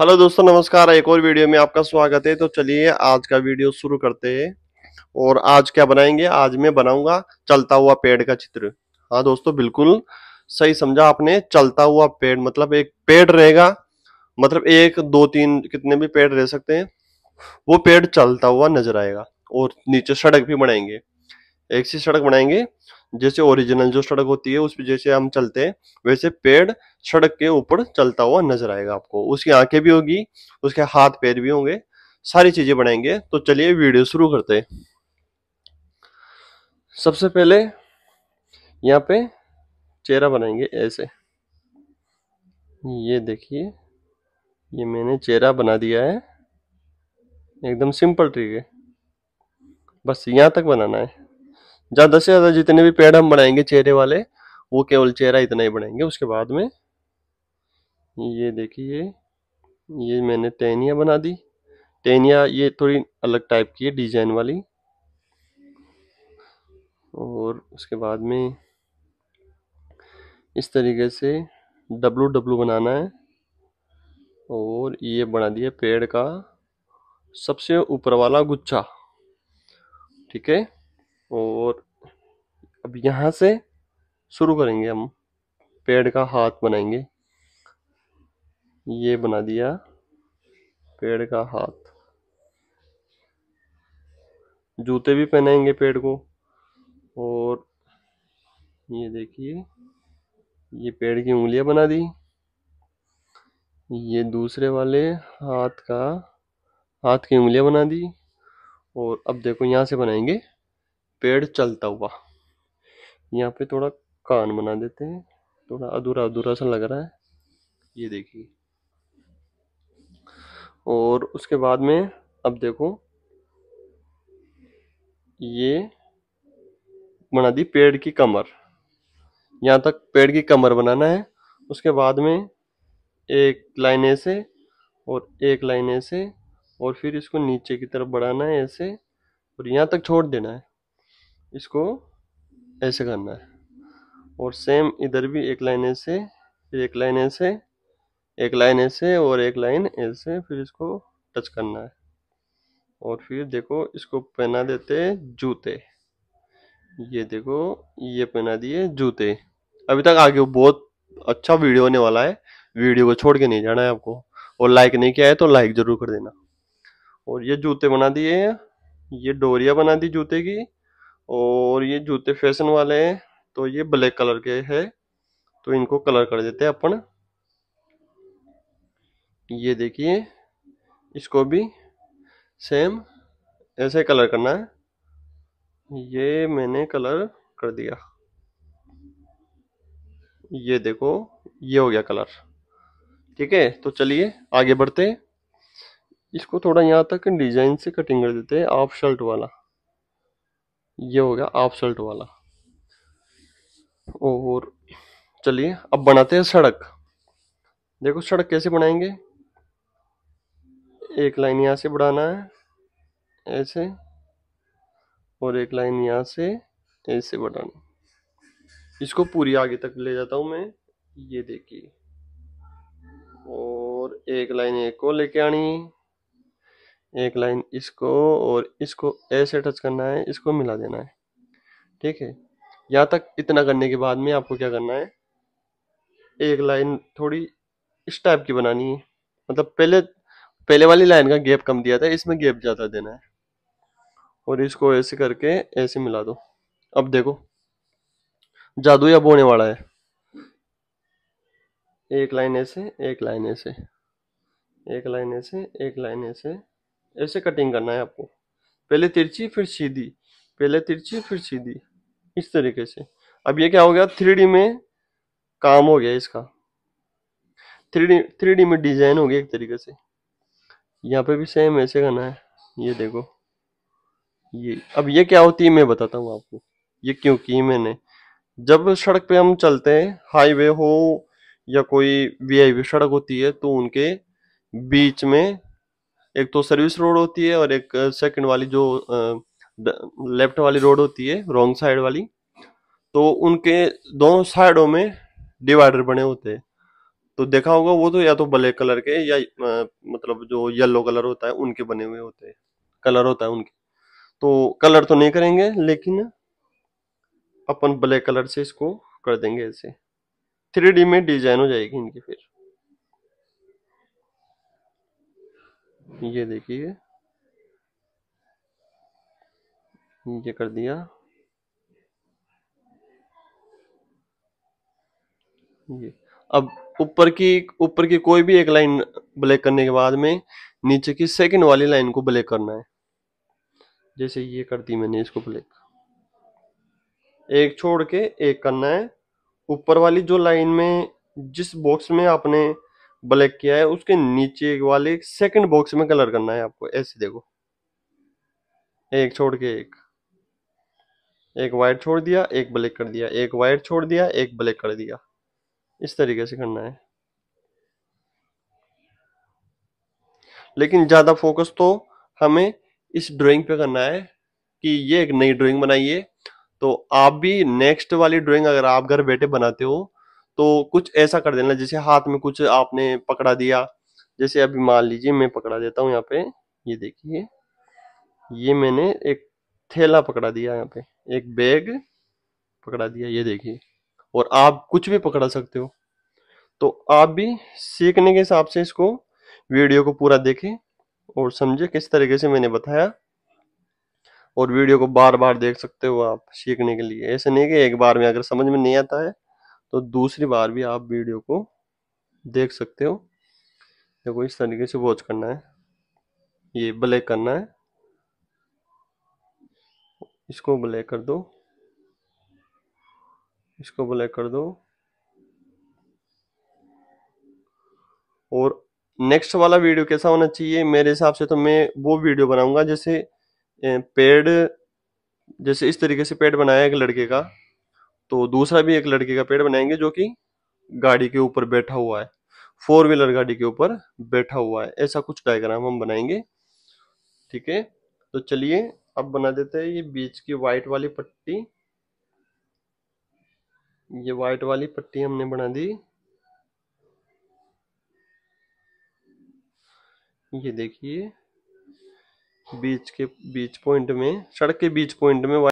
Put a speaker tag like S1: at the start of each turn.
S1: hello दोस्तों नमस्कार एक और वीडियो में आपका स्वागत है तो चलिए आज का वीडियो शुरू करते हैं और आज क्या बनाएंगे आज मैं बनाऊंगा चलता हुआ पेड़ का चित्र हाँ दोस्तों बिल्कुल सही समझा आपने चलता हुआ पेड़ मतलब एक पेड़ रहेगा मतलब एक दो तीन कितने भी पेड़ रह सकते हैं वो पेड़ चलता हुआ नजर आएगा और नीचे सड़क भी बनाएंगे एक सी सड़क बनाएंगे जैसे ओरिजिनल जो सड़क होती है उस पर जैसे हम चलते हैं वैसे पेड़ सड़क के ऊपर चलता हुआ नजर आएगा आपको उसकी आंखें भी होगी उसके हाथ पैर भी होंगे सारी चीजें बनाएंगे तो चलिए वीडियो शुरू करते हैं सबसे पहले यहाँ पे चेहरा बनाएंगे ऐसे ये देखिए ये मैंने चेहरा बना दिया है एकदम सिंपल ट्रिक है बस यहाँ तक बनाना है ज़्यादा से ज़्यादा जितने भी पेड़ हम बनाएंगे चेहरे वाले वो केवल चेहरा इतना ही बनाएंगे उसके बाद में ये देखिए ये मैंने टहनिया बना दी टहनिया ये थोड़ी अलग टाइप की है डिजाइन वाली और उसके बाद में इस तरीके से डब्लू डब्लू बनाना है और ये बना दिया पेड़ का सबसे ऊपर वाला गुच्छा ठीक है और अब यहाँ से शुरू करेंगे हम पेड़ का हाथ बनाएंगे ये बना दिया पेड़ का हाथ जूते भी पहनाएंगे पेड़ को और ये देखिए ये पेड़ की उंगलियां बना दी ये दूसरे वाले हाथ का हाथ की उंगलियां बना दी और अब देखो यहाँ से बनाएंगे पेड़ चलता हुआ यहाँ पे थोड़ा कान बना देते हैं थोड़ा अधूरा अधूरा सा लग रहा है ये देखिए और उसके बाद में अब देखो ये बना दी पेड़ की कमर यहाँ तक पेड़ की कमर बनाना है उसके बाद में एक लाइन ऐसे और एक लाइन ऐसे और फिर इसको नीचे की तरफ बढ़ाना है ऐसे और यहाँ तक छोड़ देना है इसको ऐसे करना है और सेम इधर भी एक लाइन ऐसे फिर एक लाइन ऐसे एक लाइन ऐसे और एक लाइन ऐसे फिर इसको टच करना है और फिर देखो इसको पहना देते जूते ये देखो ये पहना दिए जूते अभी तक आगे बहुत अच्छा वीडियो होने वाला है वीडियो को छोड़ के नहीं जाना है आपको और लाइक नहीं किया है तो लाइक जरूर कर देना और ये जूते बना दिए ये डोरिया बना दी जूते की और ये जूते फैशन वाले हैं तो ये ब्लैक कलर के है तो इनको कलर कर देते हैं अपन ये देखिए इसको भी सेम ऐसे कलर करना है ये मैंने कलर कर दिया ये देखो ये हो गया कलर ठीक है तो चलिए आगे बढ़ते इसको थोड़ा यहाँ तक डिजाइन से कटिंग कर देते हैं ऑफ शर्ट वाला ये हो गया आप सल्ट वाला और चलिए अब बनाते हैं सड़क देखो सड़क कैसे बनाएंगे एक लाइन यहाँ से बढ़ाना है ऐसे और एक लाइन यहाँ से ऐसे बढ़ाना इसको पूरी आगे तक ले जाता हूँ मैं ये देखिए और एक लाइन एक को लेके आनी एक लाइन इसको और इसको ऐसे टच करना है इसको मिला देना है ठीक है यहाँ तक इतना करने के बाद में आपको क्या करना है एक लाइन थोड़ी इस टाइप की बनानी है मतलब पहले पहले वाली लाइन का गैप कम दिया था इसमें गैप ज़्यादा देना है और इसको ऐसे करके ऐसे मिला दो अब देखो जादू या बोने वाला है एक लाइन ऐसे एक लाइन ऐसे एक लाइन ऐसे एक लाइन ऐसे ऐसे कटिंग करना है आपको पहले तिरछी फिर सीधी पहले तिरछी फिर सीधी इस तरीके से अब ये क्या हो गया थ्री में काम हो गया इसका थ्री डी में डिजाइन हो गया एक तरीके से यहाँ पे भी सेम ऐसे करना है ये देखो ये अब ये क्या होती है मैं बताता हूँ आपको ये क्यों की मैंने जब सड़क पे हम चलते हैं हाईवे हो या कोई वी सड़क होती है तो उनके बीच में एक तो सर्विस रोड होती है और एक सेकंड वाली जो लेफ्ट वाली रोड होती है रॉन्ग साइड वाली तो उनके दोनों साइडों में डिवाइडर बने होते हैं तो देखा होगा वो तो या तो ब्लैक कलर के या मतलब जो येलो कलर होता है उनके बने हुए होते हैं कलर होता है उनके तो कलर तो नहीं करेंगे लेकिन अपन ब्लैक कलर से इसको कर देंगे ऐसे थ्री में डिजाइन हो जाएगी इनकी फिर ये देखिए ये कर दिया ये अब ऊपर की ऊपर की कोई भी एक लाइन ब्लैक करने के बाद में नीचे की सेकंड वाली लाइन को ब्लैक करना है जैसे ये कर दी मैंने इसको ब्लैक एक छोड़ के एक करना है ऊपर वाली जो लाइन में जिस बॉक्स में आपने ब्लैक किया है उसके नीचे वाले सेकंड बॉक्स में कलर करना है आपको ऐसे देखो एक छोड़ के एक एक वाइट छोड़ दिया एक ब्लैक कर दिया एक वाइट छोड़ दिया एक ब्लैक कर दिया इस तरीके से करना है लेकिन ज़्यादा फोकस तो हमें इस ड्राइंग पे करना है कि ये एक नई ड्राइंग बनाइए तो आप भी नेक्स्ट वाली ड्राइंग अगर आप घर बैठे बनाते हो तो कुछ ऐसा कर देना जैसे हाथ में कुछ आपने पकड़ा दिया जैसे अभी मान लीजिए मैं पकड़ा देता हूँ यहाँ पे ये देखिए ये मैंने एक थैला पकड़ा दिया यहाँ पे एक बैग पकड़ा दिया ये देखिए और आप कुछ भी पकड़ा सकते हो तो आप भी सीखने के हिसाब से इसको वीडियो को पूरा देखें और समझे किस तरीके से मैंने बताया और वीडियो को बार बार देख सकते हो आप सीखने के लिए ऐसे नहीं कि एक बार में अगर समझ में नहीं आता है तो दूसरी बार भी आप वीडियो को देख सकते हो देखो इस तरीके से वॉच करना है ये ब्लैक करना है इसको ब्लैक कर दो इसको ब्लैक कर दो और नेक्स्ट वाला वीडियो कैसा होना चाहिए मेरे हिसाब से तो मैं वो वीडियो बनाऊंगा जैसे पेड़ जैसे इस तरीके से पेड़ बनाया एक लड़के का तो दूसरा भी एक लड़के का पेड़ बनाएंगे जो कि गाड़ी के ऊपर बैठा हुआ है फोर व्हीलर गाड़ी के ऊपर बैठा हुआ है ऐसा कुछ डायग्राम हम बनाएंगे ठीक है तो चलिए अब बना देते हैं ये बीच की व्हाइट वाली पट्टी ये व्हाइट वाली पट्टी हमने बना दी ये देखिए बीच के बीच पॉइंट में सड़क के बीच पॉइंट में